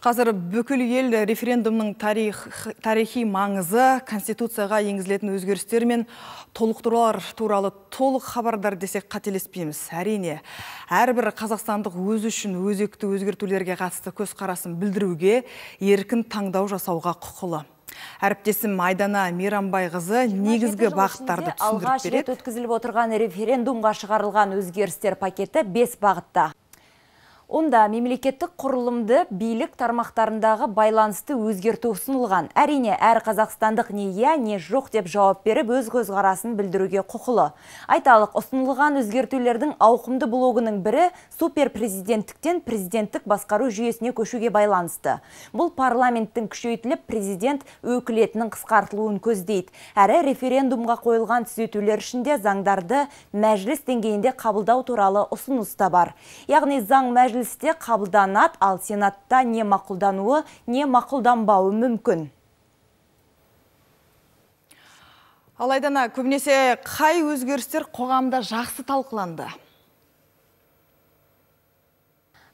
Қазір бүкіл ел референдумның тарих, тарихи маңызы, Конституцияға енгізілетін өзгерістер мен толықтырулар туралы толық хабардар десек қателеспейміз. Әрине, әрбір қазақстандық өз үшін өзекті өзгертулерге қатысты көзқарасын білдіруге, еркін таңдау жасауға құқылы әріптесім Мирамбай мейрамбайқызы негізгі бағыттарды түсіндіріп береді алғаш рет өткізіліп отырған референдумға шығарылған өзгерістер пакеті бес бағытта Онда мемлекеттік құрылымды билік тармақтарындағы байланысты өзгерту ұсынылған. Әрине, әр қазақстандық не я, иә, не жоқ деп жауап беріп, өз қарасын білдіруге құқылы. Айталық, ұсынылған өзгертулердің ауқымды блогының бірі суперпрезиденттіктен президенттік басқару жүйесіне көшуге байланысты. Бұл парламенттің күшейтіліп президент өкілетінің қысқартылуын көздейді. Әрі референдумға қойылған түзетулер ішінде заңдарды мәжіліс деңгейінде қабылдау туралы ұсыныс бар. Яғни заң мәжіліс мәжілісте қабылданат ал Сенатта не мақұлдануы, не мақұлданбауы мүмкін. Алайдана, көбінесе қай өзгерістер қоғамда жақсы талқыланды?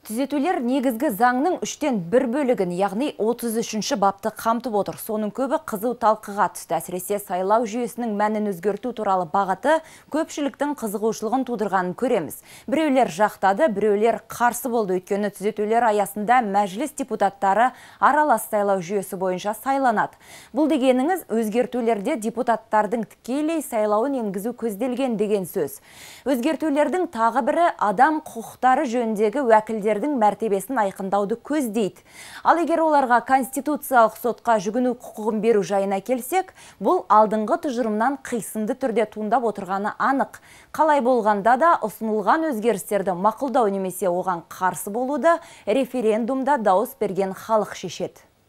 Түзетулер негізгі заңның үштен бір бөлігін, яғни 33-ші бапты қамтып отыр. Соның көбі қызыл талқыға түсті. Әсіресе сайлау жүйесінің мәнін өзгерту туралы бағыты көпшіліктің қызығушылығын тудырғанын көреміз. Біреулер жақтады, біреулер қарсы болды өйткені түзетулер аясында мәжіліс депутаттары аралас сайлау жүйесі бойынша сайланады. Бұл дегеніңіз өзгертулерде депутаттардың тікелей сайлауын енгізу көзделген деген сөз. Өзгертулердің тағы бірі адам құқықтары жөніндегі уәкілдер әкімдердің мәртебесін айқындауды көздейді. Ал егер оларға конституциялық сотқа жүгіну құқығын беру жайына келсек, бұл алдыңғы тұжырымнан қисынды түрде туындап отырғаны анық. Қалай болғанда да ұсынылған өзгерістерді мақылдау немесе оған қарсы болуды референдумда дауыс берген халық шешеді.